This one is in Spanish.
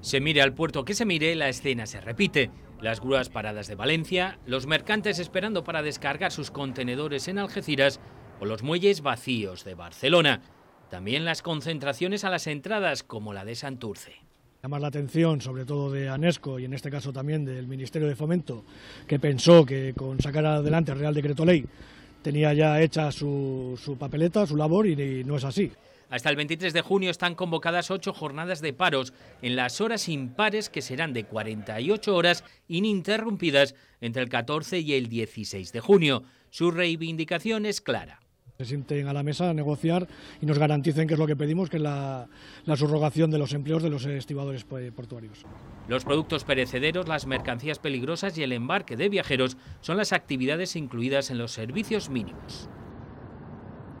Se mire al puerto que se mire, la escena se repite. Las grúas paradas de Valencia, los mercantes esperando para descargar sus contenedores en Algeciras o los muelles vacíos de Barcelona. También las concentraciones a las entradas, como la de Santurce. Llama la atención, sobre todo de ANESCO y en este caso también del Ministerio de Fomento, que pensó que con sacar adelante el Real Decreto Ley tenía ya hecha su, papeleta, su labor y, y no es así. Hasta el 23 de junio están convocadas ocho jornadas de paros en las horas impares que serán de 48 horas ininterrumpidas entre el 14 y el 16 de junio. Su reivindicación es clara. Se sienten a la mesa a negociar y nos garanticen que es lo que pedimos, que es la, subrogación de los empleos de los estibadores portuarios. Los productos perecederos, las mercancías peligrosas y el embarque de viajeros son las actividades incluidas en los servicios mínimos.